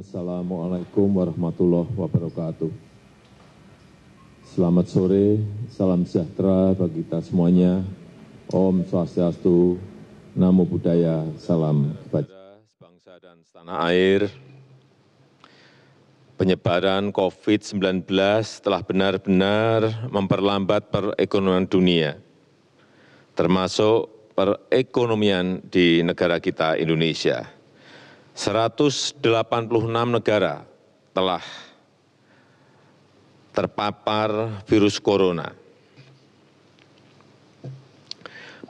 Assalamu'alaikum warahmatullahi wabarakatuh. Selamat sore, salam sejahtera bagi kita semuanya. Om Swastiastu, Namo Buddhaya, salam kebajikan. Bangsa dan setanah air, penyebaran COVID-19 telah benar-benar memperlambat perekonomian dunia, termasuk perekonomian di negara kita Indonesia Seratus delapan puluh enam negara telah terpapar virus corona.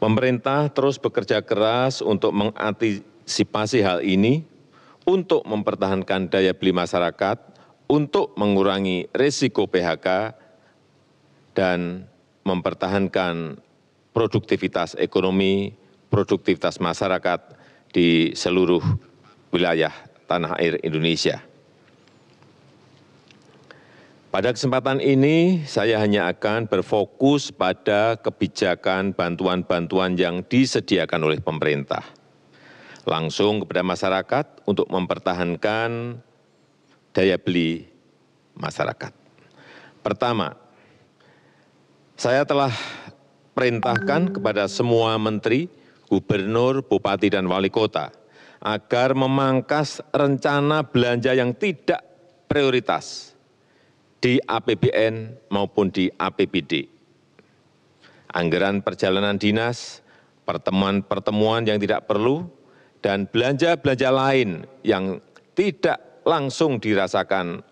Pemerintah terus bekerja keras untuk mengantisipasi hal ini, untuk mempertahankan daya beli masyarakat, untuk mengurangi risiko PHK, dan mempertahankan produktivitas ekonomi, produktivitas masyarakat di seluruh wilayah tanah air Indonesia. Pada kesempatan ini, saya hanya akan berfokus pada kebijakan bantuan-bantuan yang disediakan oleh pemerintah langsung kepada masyarakat untuk mempertahankan daya beli masyarakat. Pertama, saya telah perintahkan kepada semua menteri, gubernur, bupati, dan wali kota agar memangkas rencana belanja yang tidak prioritas di APBN maupun di APBD. Anggaran perjalanan dinas, pertemuan-pertemuan yang tidak perlu, dan belanja-belanja lain yang tidak langsung dirasakan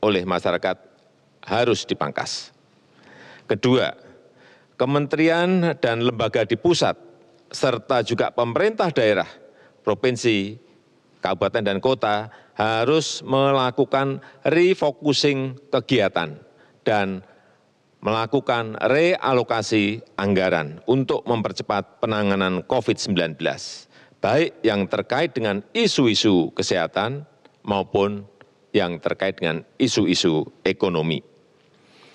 oleh masyarakat harus dipangkas. Kedua, kementerian dan lembaga di pusat serta juga pemerintah daerah provinsi kabupaten dan kota harus melakukan refocusing kegiatan dan melakukan realokasi anggaran untuk mempercepat penanganan COVID-19, baik yang terkait dengan isu-isu kesehatan maupun yang terkait dengan isu-isu ekonomi.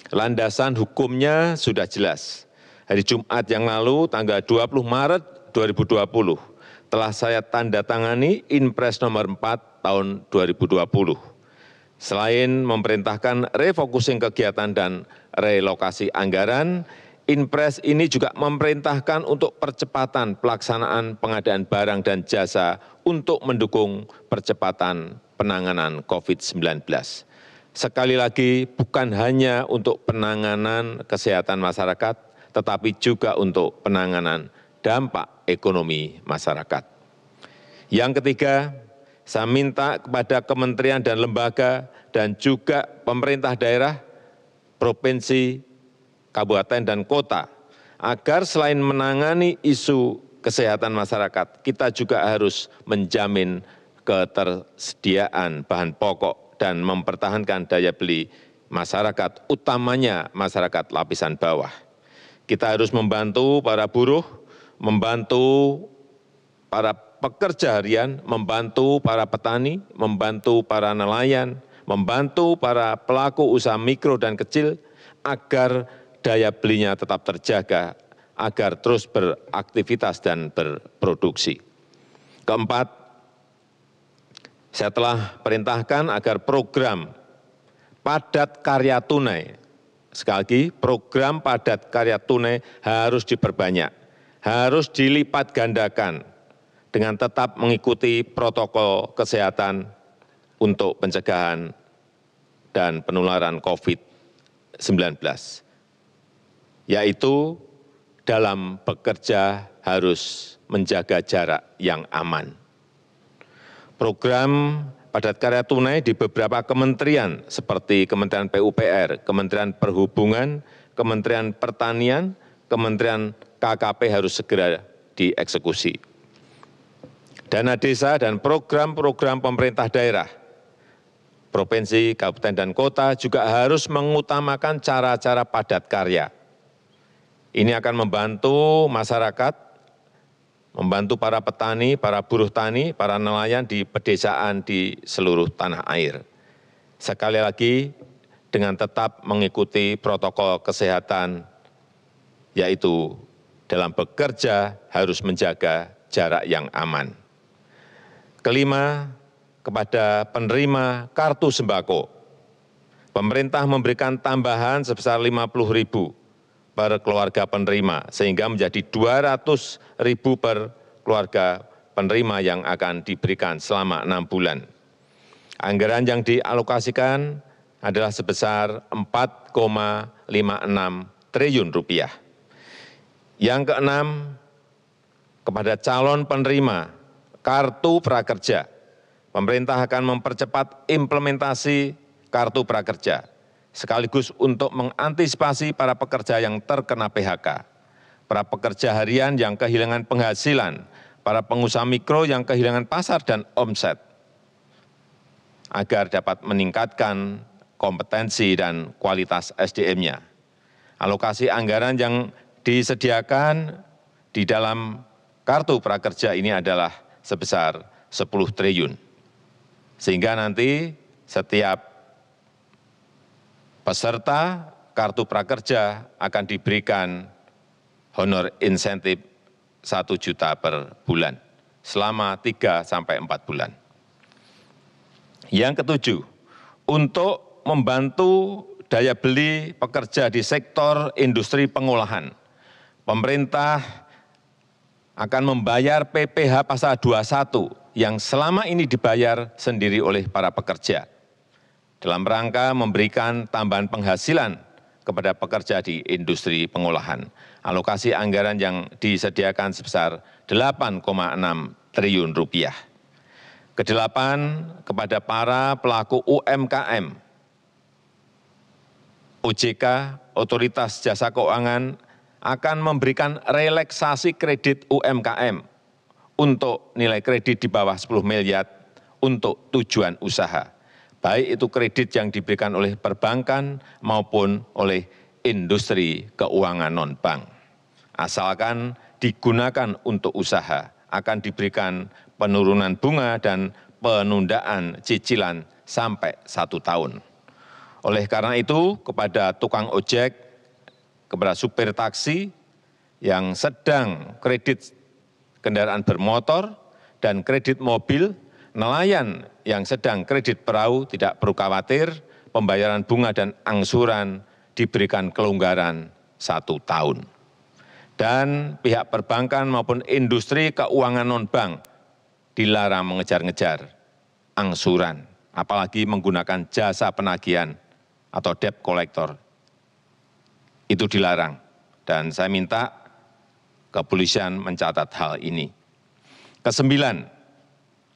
Landasan hukumnya sudah jelas. Hari Jumat yang lalu, tanggal 20 Maret 2020, telah saya tanda tangani inpres nomor empat tahun 2020. selain memerintahkan refocusing kegiatan dan relokasi anggaran inpres ini juga memerintahkan untuk percepatan pelaksanaan pengadaan barang dan jasa untuk mendukung percepatan penanganan COVID-19. Sekali lagi, bukan hanya untuk penanganan kesehatan masyarakat, tetapi juga untuk penanganan dampak ekonomi masyarakat. Yang ketiga, saya minta kepada kementerian dan lembaga dan juga pemerintah daerah, provinsi, kabupaten, dan kota, agar selain menangani isu kesehatan masyarakat, kita juga harus menjamin ketersediaan bahan pokok dan mempertahankan daya beli masyarakat, utamanya masyarakat lapisan bawah. Kita harus membantu para buruh membantu para pekerja harian, membantu para petani, membantu para nelayan, membantu para pelaku usaha mikro dan kecil agar daya belinya tetap terjaga, agar terus beraktivitas dan berproduksi. Keempat, saya telah perintahkan agar program padat karya tunai, sekali lagi program padat karya tunai harus diperbanyak harus dilipat gandakan dengan tetap mengikuti protokol kesehatan untuk pencegahan dan penularan COVID-19, yaitu dalam bekerja harus menjaga jarak yang aman. Program padat karya tunai di beberapa kementerian seperti Kementerian PUPR, Kementerian Perhubungan, Kementerian Pertanian, Kementerian kkp harus segera dieksekusi. Dana desa dan program-program pemerintah daerah, provinsi, kabupaten, dan kota juga harus mengutamakan cara-cara padat karya. Ini akan membantu masyarakat, membantu para petani, para buruh tani, para nelayan di pedesaan di seluruh tanah air. Sekali lagi, dengan tetap mengikuti protokol kesehatan, yaitu dalam bekerja harus menjaga jarak yang aman. Kelima, kepada penerima kartu sembako, pemerintah memberikan tambahan sebesar rp ribu per keluarga penerima, sehingga menjadi rp ribu per keluarga penerima yang akan diberikan selama enam bulan. Anggaran yang dialokasikan adalah sebesar 4,56 triliun rupiah yang keenam kepada calon penerima kartu prakerja pemerintah akan mempercepat implementasi kartu prakerja sekaligus untuk mengantisipasi para pekerja yang terkena PHK, para pekerja harian yang kehilangan penghasilan, para pengusaha mikro yang kehilangan pasar dan omset, agar dapat meningkatkan kompetensi dan kualitas SDM-nya. Alokasi anggaran yang disediakan di dalam kartu prakerja ini adalah sebesar sepuluh triliun. Sehingga nanti setiap peserta kartu prakerja akan diberikan honor insentif satu juta per bulan selama tiga sampai empat bulan. Yang ketujuh, untuk membantu daya beli pekerja di sektor industri pengolahan pemerintah akan membayar pph pasal 21 yang selama ini dibayar sendiri oleh para pekerja dalam rangka memberikan tambahan penghasilan kepada pekerja di industri pengolahan. Alokasi anggaran yang disediakan sebesar 8,6 triliun rupiah. Kedelapan, kepada para pelaku UMKM, OJK, Otoritas Jasa Keuangan akan memberikan relaksasi kredit UMKM untuk nilai kredit di bawah 10 miliar untuk tujuan usaha, baik itu kredit yang diberikan oleh perbankan maupun oleh industri keuangan non-bank. Asalkan digunakan untuk usaha, akan diberikan penurunan bunga dan penundaan cicilan sampai satu tahun. Oleh karena itu, kepada tukang ojek, kepada supir taksi yang sedang kredit kendaraan bermotor dan kredit mobil, nelayan yang sedang kredit perahu tidak perlu khawatir, pembayaran bunga dan angsuran diberikan kelonggaran satu tahun. Dan pihak perbankan maupun industri keuangan non-bank dilarang mengejar-ngejar angsuran, apalagi menggunakan jasa penagihan atau debt collector itu dilarang dan saya minta kepolisian mencatat hal ini. Kesembilan,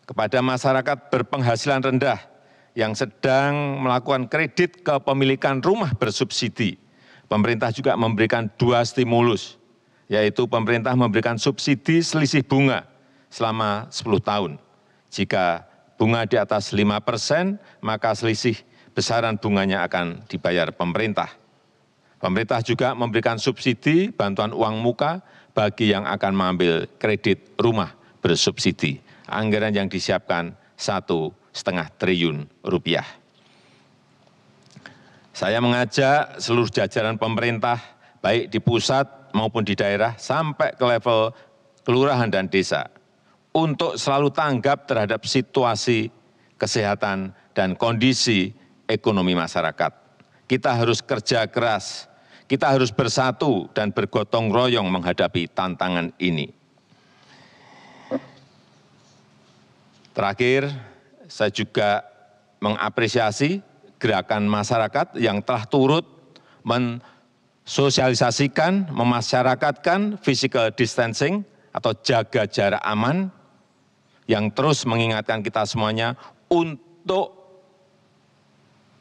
kepada masyarakat berpenghasilan rendah yang sedang melakukan kredit kepemilikan rumah bersubsidi, pemerintah juga memberikan dua stimulus, yaitu pemerintah memberikan subsidi selisih bunga selama 10 tahun. Jika bunga di atas 5 persen, maka selisih besaran bunganya akan dibayar pemerintah pemerintah juga memberikan subsidi bantuan uang muka bagi yang akan mengambil kredit rumah bersubsidi. Anggaran yang disiapkan satu setengah triliun rupiah. Saya mengajak seluruh jajaran pemerintah, baik di pusat maupun di daerah, sampai ke level kelurahan dan desa, untuk selalu tanggap terhadap situasi kesehatan dan kondisi ekonomi masyarakat. Kita harus kerja keras kita harus bersatu dan bergotong royong menghadapi tantangan ini. Terakhir, saya juga mengapresiasi gerakan masyarakat yang telah turut mensosialisasikan, memasyarakatkan physical distancing atau jaga jarak aman yang terus mengingatkan kita semuanya untuk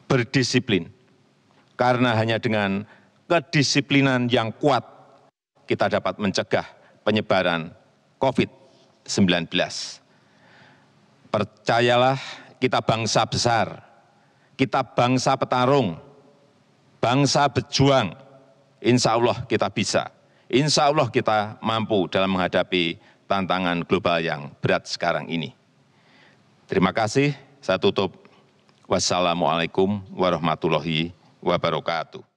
berdisiplin. Karena hanya dengan kedisiplinan yang kuat kita dapat mencegah penyebaran COVID-19. Percayalah kita bangsa besar, kita bangsa petarung, bangsa berjuang, insya Allah kita bisa. Insya Allah kita mampu dalam menghadapi tantangan global yang berat sekarang ini. Terima kasih, saya tutup. Wassalamualaikum warahmatullahi wabarakatuh.